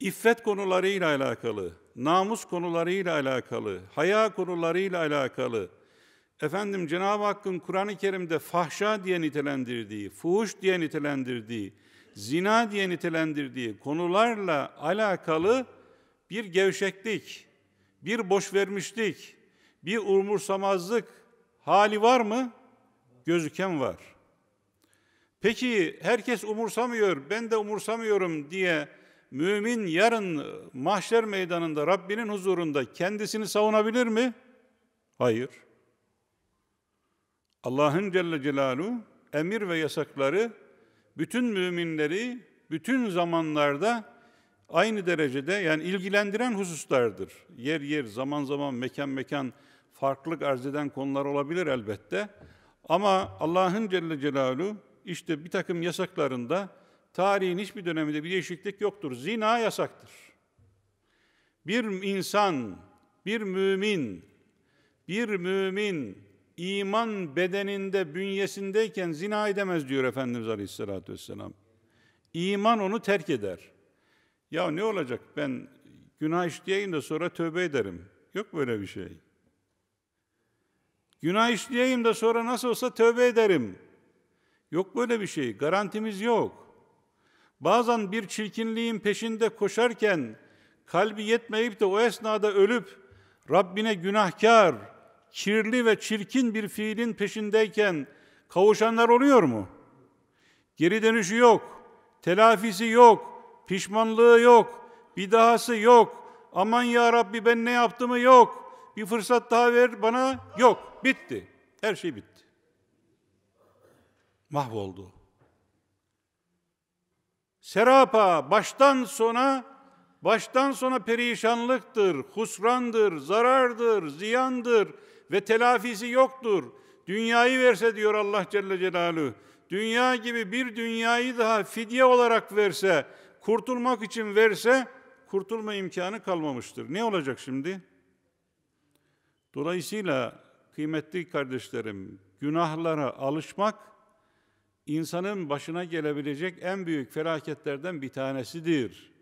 İffet konularıyla alakalı, namus konularıyla alakalı, haya konularıyla alakalı, efendim Cenab-ı Hakk'ın Kur'an-ı Kerim'de fahşa diye nitelendirdiği, fuhuş diye nitelendirdiği, zina diye nitelendirdiği konularla alakalı bir gevşeklik, bir boş vermişlik, bir umursamazlık hali var mı? Gözüken var. Peki herkes umursamıyor, ben de umursamıyorum diye mümin yarın mahşer meydanında Rabbinin huzurunda kendisini savunabilir mi? Hayır. Allah'ın Celle Celaluhu emir ve yasakları bütün müminleri bütün zamanlarda aynı derecede yani ilgilendiren hususlardır. Yer yer, zaman zaman, mekan mekan farklılık arz eden konular olabilir elbette. Ama Allah'ın Celle Celaluhu işte bir takım yasaklarında tarihin hiçbir döneminde bir değişiklik yoktur. Zina yasaktır. Bir insan, bir mümin, bir mümin iman bedeninde, bünyesindeyken zina edemez diyor Efendimiz Aleyhisselatü Vesselam. İman onu terk eder. Ya ne olacak ben günah işleyeyim de sonra tövbe ederim. Yok böyle bir şey. Günah işleyeyim de sonra nasıl olsa tövbe ederim. Yok böyle bir şey. Garantimiz yok. Bazen bir çirkinliğin peşinde koşarken kalbi yetmeyip de o esnada ölüp Rabbine günahkar, kirli ve çirkin bir fiilin peşindeyken kavuşanlar oluyor mu? Geri dönüşü yok, telafisi yok, pişmanlığı yok, bir dahası yok. Aman ya Rabbi ben ne yaptımı yok. Bir fırsat daha ver bana yok. Bitti. Her şey bitti. Mahvoldu. Serapa baştan sona baştan sona perişanlıktır, husrandır, zarardır, ziyandır ve telafisi yoktur. Dünyayı verse diyor Allah Celle Celaluhu. Dünya gibi bir dünyayı daha fidye olarak verse, kurtulmak için verse kurtulma imkanı kalmamıştır. Ne olacak şimdi? Dolayısıyla kıymetli kardeşlerim, günahlara alışmak insanın başına gelebilecek en büyük felaketlerden bir tanesidir.